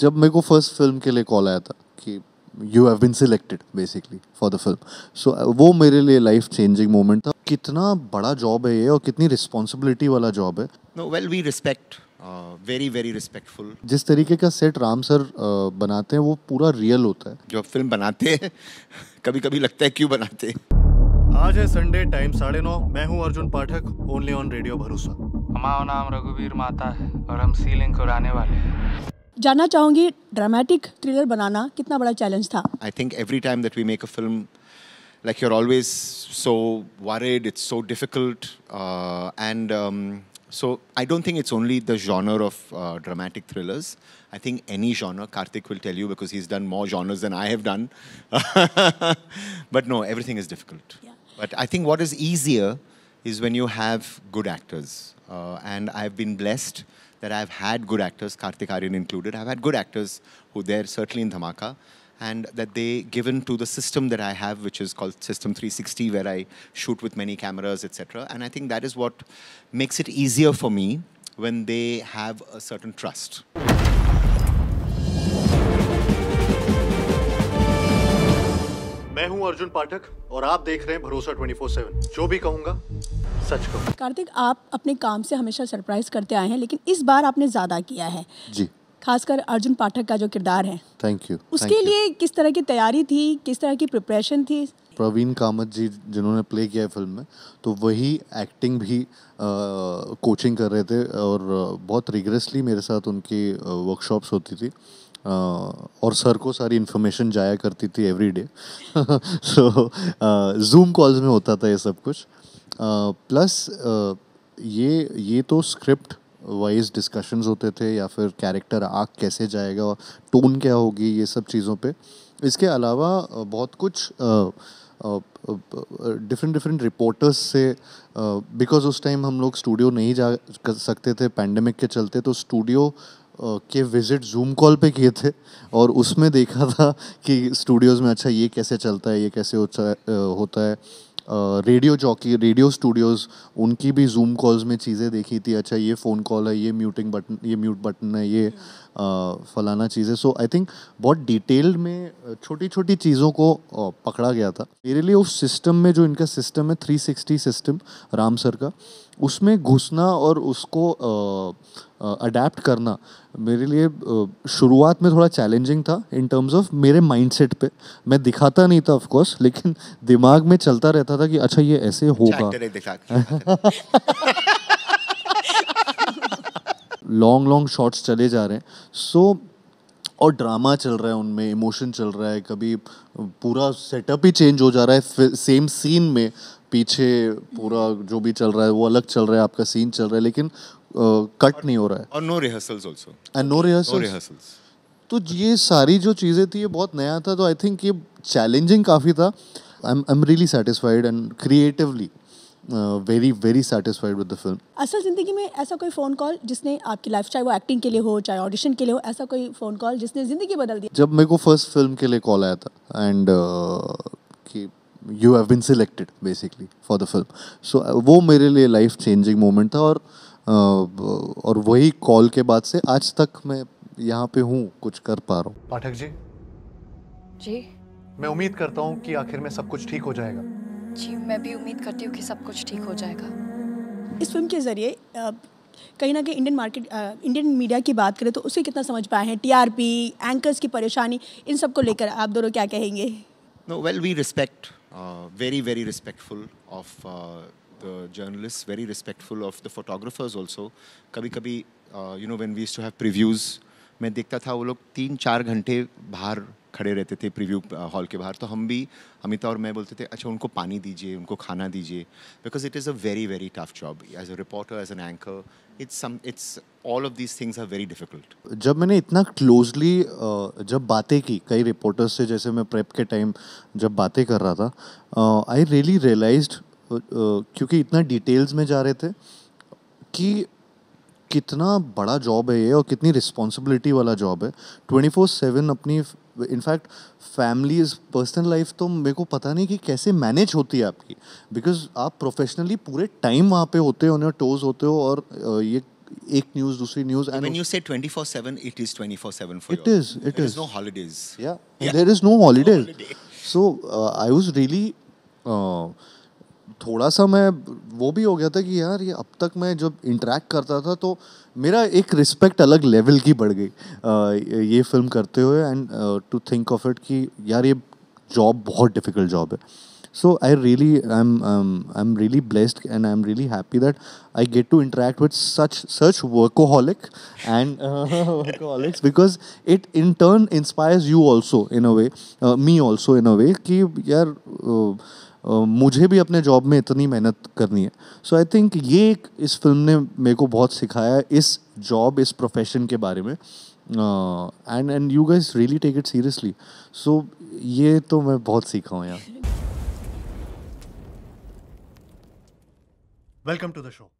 जब मेरे को फर्स्ट फिल्म के लिए कॉल आया था कि you have been selected basically for the film so वो मेरे लिए लाइफ चेंजिंग मोमेंट था कितना बड़ा जॉब है ये और कितनी रिस्पॉन्सिबिलिटी वाला जॉब है no well we respect very very respectful जिस तरीके का सेट राम सर uh, बनाते हैं वो पूरा रियल होता है जो फिल्म बनाते हैं कभी कभी लगता है क्यों बनाते हैं आज है संडे टाइम साढ़े नौ मैं हूं Arjun Pathak only on radio भरोसा हमारा नाम रघुवीर माता है और हम सीलिंग कराने वाले हैं जानना चाहूँगी ड्रामेटिक थ्रिलर बनाना कितना बड़ा चैलेंज था I think every time that we make a film like you're always so worried it's so difficult uh, and um, so i don't think it's only the genre of uh, dramatic thrillers i think any genre karthik will tell you because he's done more genres than i have done but no everything is difficult but i think what is easier is when you have good actors uh, and I've been blessed that I've had good actors, Karthik Aryan included. I've had good actors who there, certainly in Dhamaka, and that they given to the system that I have, which is called System 360, where I shoot with many cameras, etc. And I think that is what makes it easier for me when they have a certain trust. I am Arjun और and you are watching Bharosa 24/7 Whatever I say. सच को कार्तिक आप अपने काम से हमेशा surprise करते आए हैं लेकिन इस बार आपने ज़्यादा किया है जी खासकर अर्जुन पाठक का जो किरदार है थैंक यू उसके thank लिए you. किस तरह की तैयारी थी किस तरह की प्रिपरेशन थी प्रवीण कामत जी जिन्होंने प्ले किया है फिल्म में तो वही एक्टिंग भी आ, कोचिंग कर रहे थे और बहुत रिग्रेसली मेरे साथ उनकी वर्कशॉप्स होती थी आ, और सर को सारी इन्फॉर्मेशन जाया करती थी every day so Zoom calls में होता था ये सब कुछ प्लस ये ये तो स्क्रिप्ट वाइज डिस्कशंस होते थे या फिर कैरेक्टर आग कैसे जाएगा टोन क्या होगी ये सब चीज़ों पे इसके अलावा बहुत कुछ डिफरेंट डिफरेंट रिपोर्टर्स से बिकॉज उस टाइम हम लोग स्टूडियो नहीं जा कर सकते थे पैंडमिक के चलते तो स्टूडियो के विज़िट जूम कॉल पे किए थे और उसमें देखा था कि स्टूडियोज़ में अच्छा ये कैसे चलता है ये कैसे होता है रेडियो चौकी रेडियो स्टूडियोज़ उनकी भी जूम कॉल्स में चीज़ें देखी थी अच्छा ये फ़ोन कॉल है ये म्यूटिंग बटन ये म्यूट बटन है ये फलाना चीज़ें सो आई थिंक बहुत डिटेल्ड में छोटी छोटी चीज़ों को पकड़ा गया था मेरे लिए उस सिस्टम में जो इनका सिस्टम है 360 सिस्टम राम सर का उसमें घुसना और उसको अडेप्ट करना मेरे लिए शुरुआत में थोड़ा चैलेंजिंग था इन टर्म्स ऑफ मेरे माइंडसेट पे मैं दिखाता नहीं था ऑफकोर्स लेकिन दिमाग में चलता रहता था कि अच्छा ये ऐसे अच्छा, होगा लॉन्ग लॉन्ग शॉट्स चले जा रहे हैं सो so, और ड्रामा चल रहा है उनमें इमोशन चल रहा है कभी पूरा सेटअप ही चेंज हो जा रहा है सेम सीन में पीछे पूरा जो भी चल रहा है वो अलग चल रहा है आपका सीन चल रहा है लेकिन कट uh, नहीं हो रहा है और no rehearsals also and no rehearsals तो ये सारी जो चीज़ें थी ये बहुत नया था तो आई थिंक ये चैलेंजिंग काफ़ी था I am really satisfied and creatively very very satisfied with the film असल ज़िंदगी में ऐसा कोई फ़ोन कॉल जिसने आपकी लाइफ चाहे वो एक्टिंग के लिए हो चाहे ऑडिशन के लिए हो ऐसा कोई फ़ोन कॉल जिसने ज़िंदगी बदल दी जब मेरे को फर्स्ट फिल्म के लिए कॉल आया था एंड uh, कि you have been selected basically for the film so वो मेरे लिए लाइफ चेंजिंग मोमेंट था और uh, और वही कॉल के बाद से आज तक मैं यहाँ पे हूँ कुछ कर पा रहा हूँ पाठक जी जी मैं उम्मीद करता हूँ कि आखिर में सब कुछ ठीक हो जाएगा जी मैं भी उम्मीद करती हूँ कि सब कुछ ठीक हो जाएगा इस फिल्म के ज़रिए कहीं ना कहीं इंडियन मार्केट इंडियन मीडिया की बात करें तो उसे कितना समझ पाए हैं टीआरपी एंकर्स की परेशानी इन सब को लेकर आप दोनों क्या कहेंगे no well we respect very very respectful of the journalist very respectful of the photographers also कभी कभी you know when when to have previews मैं देखता था वो लोग तीन चार घंटे बाहर खड़े रहते थे प्रीव्यू हॉल के बाहर तो हम भी अमिता और मैं बोलते थे अच्छा उनको पानी दीजिए उनको खाना दीजिए because it is a very very tough job as a reporter as an anchor it's some it's all of these things are very difficult जब मैंने इतना क्लोजली जब बातें की कई रिपोर्टर्स से जैसे मैं प्रेप के टाइम जब बातें कर रहा था आई रियली रियलाइज क्योंकि इतना डिटेल्स में जा रहे थे कि कितना बड़ा जॉब है ये और कितनी रिस्पॉन्सिबिलिटी वाला जॉब है ट्वेंटी फोर सेवन अपनी इनफैक्ट फैमिलीज पर्सनल लाइफ तो मेरे को पता नहीं कि कैसे मैनेज होती है आपकी बिकॉज आप प्रोफेशनली पूरे टाइम वहाँ पे होते हो ना टोज होते हो और ये एक न्यूज दूसरी news and when you say 24/7 it is 24/7 for it is it is no holidays या there is no holidays so I was really थोड़ा सा मैं वो भी हो गया था कि यार ये अब तक मैं जब इंटरेक्ट करता था तो मेरा एक रिस्पेक्ट अलग लेवल की बढ़ गई ये फिल्म करते हुए and to think of it कि यार ये जॉब बहुत डिफ़िकल्ट जॉब है so I really I am I am really blessed and I am really happy that I get to interact with such such workaholic and workaholics because it in turn inspires you also in a way me also in a way कि यार uh, मुझे भी अपने job में इतनी मेहनत करनी है सो आई थिंक ये एक इस फिल्म ने मेरे को बहुत सिखाया इस जॉब इस प्रोफेशन के बारे में and and you guys really take it seriously so ये तो मैं बहुत सीखा हूँ यार वेलकम टू द शो